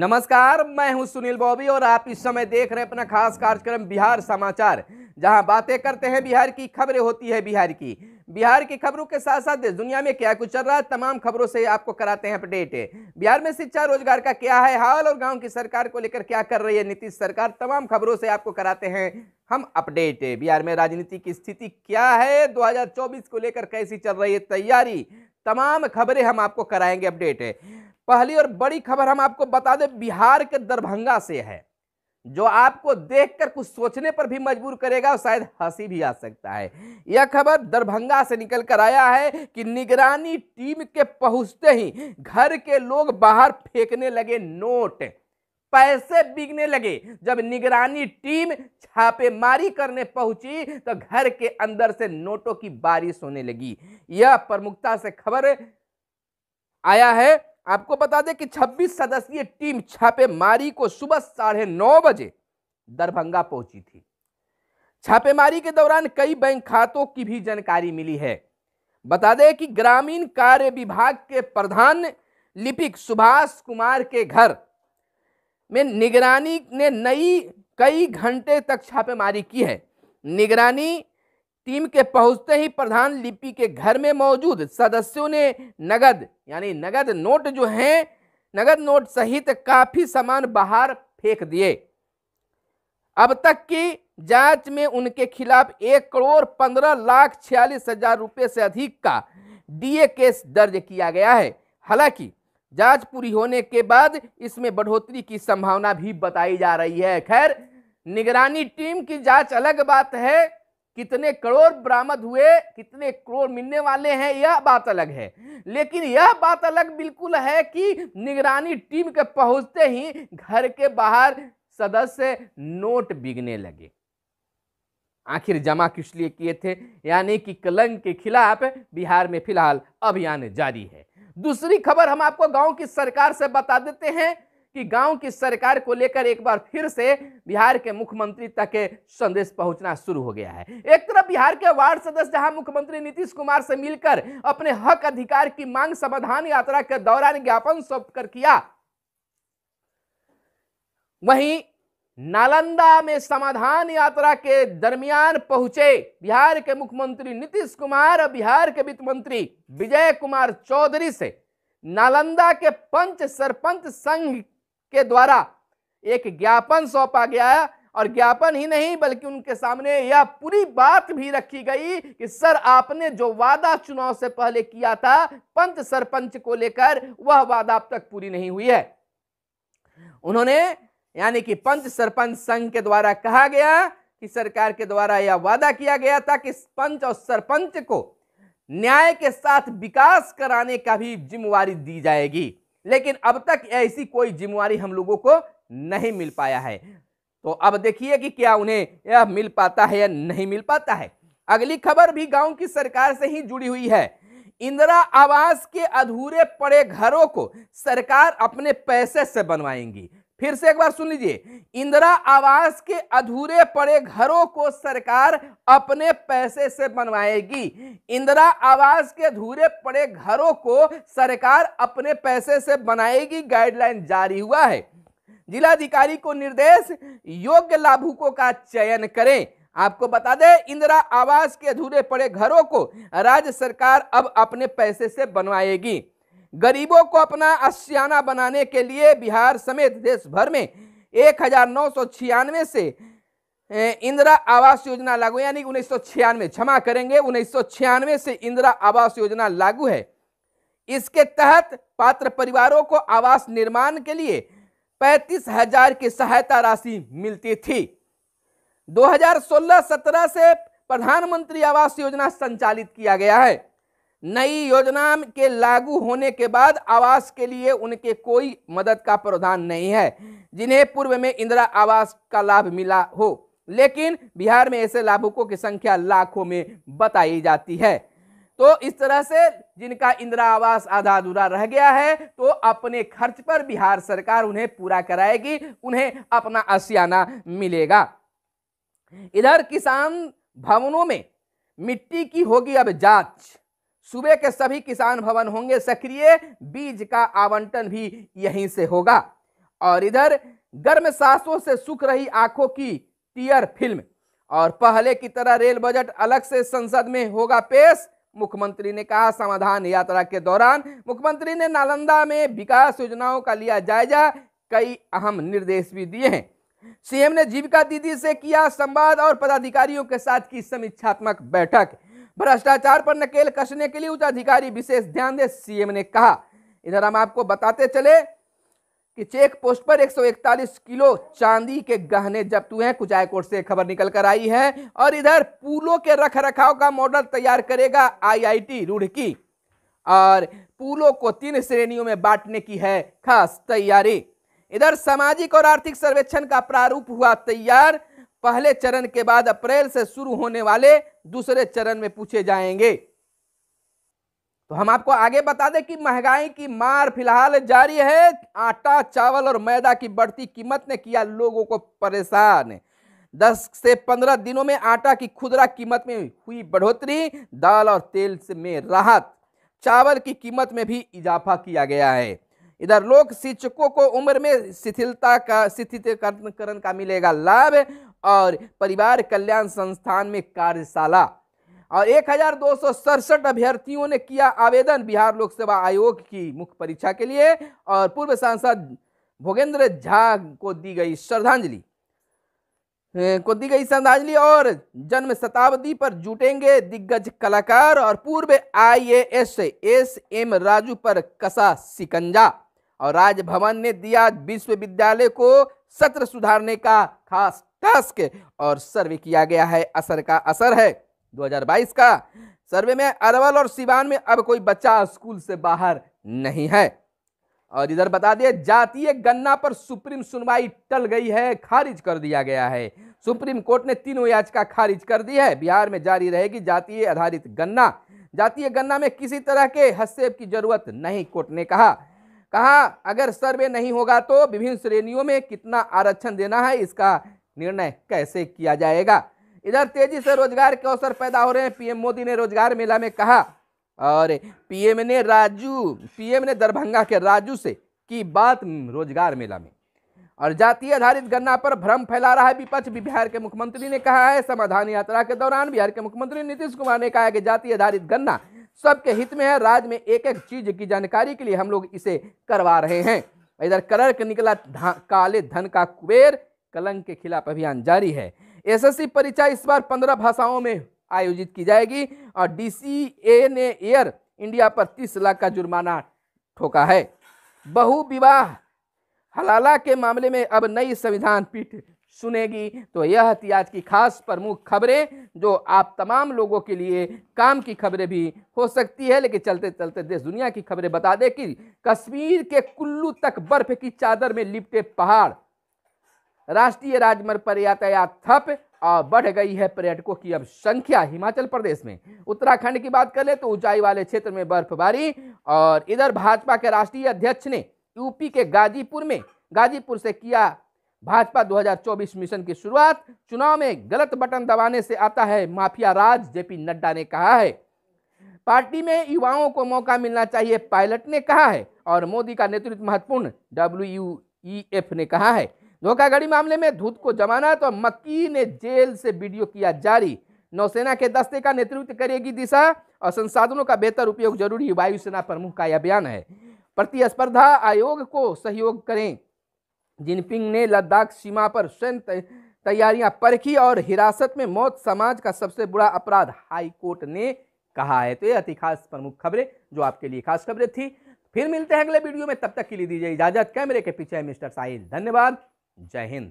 नमस्कार मैं हूं सुनील बॉबी और आप इस समय देख रहे हैं अपना खास कार्यक्रम बिहार समाचार जहां बातें करते हैं बिहार की खबरें होती है बिहार की बिहार की खबरों के साथ साथ दुनिया में क्या कुछ चल रहा है तमाम खबरों से आपको कराते हैं अपडेट बिहार में शिक्षा रोजगार का क्या है हाल और गांव की सरकार को लेकर क्या कर रही है नीतीश सरकार तमाम खबरों से आपको कराते हैं हम अपडेट बिहार में राजनीति की स्थिति क्या है दो को लेकर कैसी चल रही है तैयारी तमाम खबरें हम आपको कराएंगे अपडेट पहली और बड़ी खबर हम आपको बता दें बिहार के दरभंगा से है जो आपको देखकर कुछ सोचने पर भी मजबूर करेगा और शायद हंसी भी आ सकता है यह खबर दरभंगा से निकल कर आया है कि निगरानी टीम के पहुंचते ही घर के लोग बाहर फेंकने लगे नोट पैसे बिकने लगे जब निगरानी टीम छापेमारी करने पहुंची तो घर के अंदर से नोटों की बारिश होने लगी यह प्रमुखता से खबर आया है आपको बता दें कि 26 सदस्यीय टीम छापेमारी को सुबह साढ़े नौ बजे दरभंगा पहुंची थी छापेमारी के दौरान कई बैंक खातों की भी जानकारी मिली है बता दें कि ग्रामीण कार्य विभाग के प्रधान लिपिक सुभाष कुमार के घर में निगरानी ने नई कई घंटे तक छापेमारी की है निगरानी टीम के पहुंचते ही प्रधान लिपि के घर में मौजूद सदस्यों ने नगद यानी नगद नोट जो हैं नगद नोट सहित काफी सामान बाहर फेंक दिए अब तक की जांच में उनके खिलाफ एक करोड़ पंद्रह लाख छियालीस हजार रुपये से अधिक का डीए केस दर्ज किया गया है हालांकि जांच पूरी होने के बाद इसमें बढ़ोतरी की संभावना भी बताई जा रही है खैर निगरानी टीम की जांच अलग बात है कितने करोड़ बरामद हुए कितने करोड़ मिलने वाले हैं यह बात अलग है लेकिन यह बात अलग बिल्कुल है कि निगरानी टीम के पहुंचते ही घर के बाहर सदस्य नोट बिगने लगे आखिर जमा किस लिए किए थे यानी कि कलंक के खिलाफ बिहार में फिलहाल अभियान जारी है दूसरी खबर हम आपको गांव की सरकार से बता देते हैं कि गांव की सरकार को लेकर एक बार फिर से बिहार के मुख्यमंत्री तक संदेश पहुंचना शुरू हो गया है एक तरफ बिहार के वार्ड सदस्य जहां मुख्यमंत्री नीतीश कुमार से मिलकर अपने हक अधिकार की मांग समाधान यात्रा के दौरान ज्ञापन सौंप कर किया वहीं नालंदा में समाधान यात्रा के दरमियान पहुंचे बिहार के मुख्यमंत्री नीतीश कुमार और बिहार के वित्त मंत्री विजय कुमार चौधरी से नालंदा के पंच सरपंच संघ के द्वारा एक ज्ञापन सौंपा गया और ज्ञापन ही नहीं बल्कि उनके सामने यह पूरी बात भी रखी गई कि सर आपने जो वादा चुनाव से पहले किया था पंच सरपंच को लेकर वह वादा अब तक पूरी नहीं हुई है उन्होंने यानी कि पंच सरपंच संघ के द्वारा कहा गया कि सरकार के द्वारा यह वादा किया गया था कि पंच और सरपंच को न्याय के साथ विकास कराने का भी जिम्मेवारी दी जाएगी लेकिन अब तक ऐसी कोई जिम्मेवारी हम लोगों को नहीं मिल पाया है तो अब देखिए कि क्या उन्हें यह मिल पाता है या नहीं मिल पाता है अगली खबर भी गांव की सरकार से ही जुड़ी हुई है इंदिरा आवास के अधूरे पड़े घरों को सरकार अपने पैसे से बनवाएंगी फिर से एक बार सुन लीजिए इंदिरा आवास के अधूरे पड़े घरों को सरकार अपने पैसे से बनवाएगी इंदिरा आवास के अधूरे पड़े घरों को सरकार अपने पैसे से बनाएगी गाइडलाइन जारी हुआ है जिलाधिकारी को निर्देश योग्य लाभुकों का चयन करें आपको बता दें इंदिरा आवास के अधूरे पड़े घरों को राज्य सरकार अब अपने पैसे से बनवाएगी गरीबों को अपना अशियाना बनाने के लिए बिहार समेत देश भर में एक से इंदिरा आवास योजना लागू यानी उन्नीस सौ छियानवे क्षमा करेंगे उन्नीस सौ छियानवे से इंदिरा आवास योजना लागू है इसके तहत पात्र परिवारों को आवास निर्माण के लिए पैंतीस हजार की सहायता राशि मिलती थी 2016-17 से प्रधानमंत्री आवास योजना संचालित किया गया है नई योजना के लागू होने के बाद आवास के लिए उनके कोई मदद का प्रावधान नहीं है जिन्हें पूर्व में इंदिरा आवास का लाभ मिला हो लेकिन बिहार में ऐसे लाभुकों की संख्या लाखों में बताई जाती है तो इस तरह से जिनका इंदिरा आवास आधा अधूरा रह गया है तो अपने खर्च पर बिहार सरकार उन्हें पूरा कराएगी उन्हें अपना आसियाना मिलेगा इधर किसान भवनों में मिट्टी की होगी अब जांच सूबे के सभी किसान भवन होंगे सक्रिय बीज का आवंटन भी यहीं से होगा और इधर गर्म सांसों से सूख रही आंखों की टीयर फिल्म और पहले की तरह रेल बजट अलग से संसद में होगा पेश मुख्यमंत्री ने कहा समाधान यात्रा के दौरान मुख्यमंत्री ने नालंदा में विकास योजनाओं का लिया जायजा कई अहम निर्देश भी दिए हैं सीएम ने जीविका दीदी से किया संवाद और पदाधिकारियों के साथ की समीक्षात्मक बैठक भ्रष्टाचार पर नकेल कसने के लिए उच्च अधिकारी विशेष ध्यान दे सीएम ने कहा इधर हम आपको बताते चले कि चेक पोस्ट पर 141 किलो चांदी के गहने जब्त हुए हैं कुछ हाईकोर्ट से खबर निकल कर आई है और इधर पुलों के रख रखाव का मॉडल तैयार करेगा आईआईटी रुड़की और पुलों को तीन श्रेणियों में बांटने की है खास तैयारी इधर सामाजिक और आर्थिक सर्वेक्षण का प्रारूप हुआ तैयार पहले चरण के बाद अप्रैल से शुरू होने वाले दूसरे चरण में पूछे जाएंगे तो हम आपको आगे बता दें कि महंगाई की मार फिलहाल जारी है आटा चावल और मैदा की बढ़ती कीमत ने किया लोगों को परेशान 10 से पंद्रह दिनों में आटा की खुदरा कीमत में हुई बढ़ोतरी दाल और तेल में राहत चावल की कीमत में भी इजाफा किया गया है इधर लोक शिक्षकों को उम्र में शिथिलता का शिथिलकरण का मिलेगा लाभ और परिवार कल्याण संस्थान में कार्यशाला और एक हजार दो सौ सड़सठ अभ्यर्थियों ने किया आवेदन बिहार लोक सेवा आयोग की मुख्य परीक्षा के लिए और पूर्व सांसद भोगेंद्र झा को दी गई श्रद्धांजलि को दी गई श्रद्धांजलि और जन्म शताब्दी पर जुटेंगे दिग्गज कलाकार और पूर्व आईएएस एस एम राजू पर कसा सिकंजा और राजभवन ने दिया विश्वविद्यालय को सत्र सुधारने का खास टास्क और सर्वे किया गया है असर का असर है 2022 का सर्वे में अरवल और सिवान में अब कोई बच्चा स्कूल से बाहर नहीं है और इधर बता दिए जातीय गन्ना पर सुप्रीम सुनवाई टल गई है खारिज कर दिया गया है सुप्रीम कोर्ट ने तीनों याचिका खारिज कर दी है बिहार में जारी रहेगी जातीय आधारित गन्ना जातीय गन्ना में किसी तरह के हस्सेब की जरूरत नहीं कोर्ट ने कहा कहा अगर सर्वे नहीं होगा तो विभिन्न श्रेणियों में कितना आरक्षण देना है इसका निर्णय कैसे किया जाएगा इधर तेजी से रोजगार के अवसर पैदा हो रहे हैं पीएम मोदी ने रोजगार मेला में कहा और पीएम ने राजू पीएम ने दरभंगा के राजू से की बात रोजगार मेला में और जातीय आधारित गन्ना पर भ्रम फैला रहा है विपक्ष बिहार के मुख्यमंत्री ने कहा है समाधान यात्रा के दौरान बिहार के मुख्यमंत्री नीतीश कुमार ने कहा है कि जाति आधारित गन्ना सबके हित में है राज्य में एक एक चीज की जानकारी के लिए हम लोग इसे करवा रहे हैं इधर के निकला काले धन का कुबेर कलंक के खिलाफ अभियान जारी है एसएससी परीक्षा इस बार पंद्रह भाषाओं में आयोजित की जाएगी और डीसीए ने एयर इंडिया पर तीस लाख का जुर्माना ठोका है बहु विवाह हलाला के मामले में अब नई संविधान पीठ सुनेगी तो यह थी आज की खास प्रमुख खबरें जो आप तमाम लोगों के लिए काम की खबरें भी हो सकती है लेकिन चलते चलते देश दुनिया की खबरें बता दें कि कश्मीर के कुल्लू तक बर्फ की चादर में लिपटे पहाड़ राष्ट्रीय राजमार्ग पर यातायात ठप और बढ़ गई है पर्यटकों की अब संख्या हिमाचल प्रदेश में उत्तराखंड की बात कर ले तो ऊंचाई वाले क्षेत्र में बर्फबारी और इधर भाजपा के राष्ट्रीय अध्यक्ष ने यूपी के गाजीपुर में गाजीपुर से किया भाजपा 2024 मिशन की शुरुआत चुनाव में गलत बटन दबाने से आता है माफिया राज जेपी नड्डा ने कहा है पार्टी में युवाओं को मौका मिलना चाहिए पायलट ने कहा है और मोदी का नेतृत्व महत्वपूर्ण डब्ल्यू ने कहा है धोखाघड़ी मामले में धूत को जमानत और मक्की ने जेल से वीडियो किया जारी नौसेना के दस्ते का नेतृत्व करेगी दिशा और संसाधनों का बेहतर उपयोग जरूरी वायुसेना प्रमुख का यह बयान है प्रतिस्पर्धा आयोग को सहयोग करें जिनपिंग ने लद्दाख सीमा पर स्वयं तैयारियां परखी और हिरासत में मौत समाज का सबसे बुरा अपराध हाईकोर्ट ने कहा है तो ये अति खास प्रमुख खबरें जो आपके लिए खास खबरें थी फिर मिलते हैं अगले वीडियो में तब तक के लिए दीजिए इजाजत कैमरे के पीछे मिस्टर साहिल धन्यवाद जय हिंद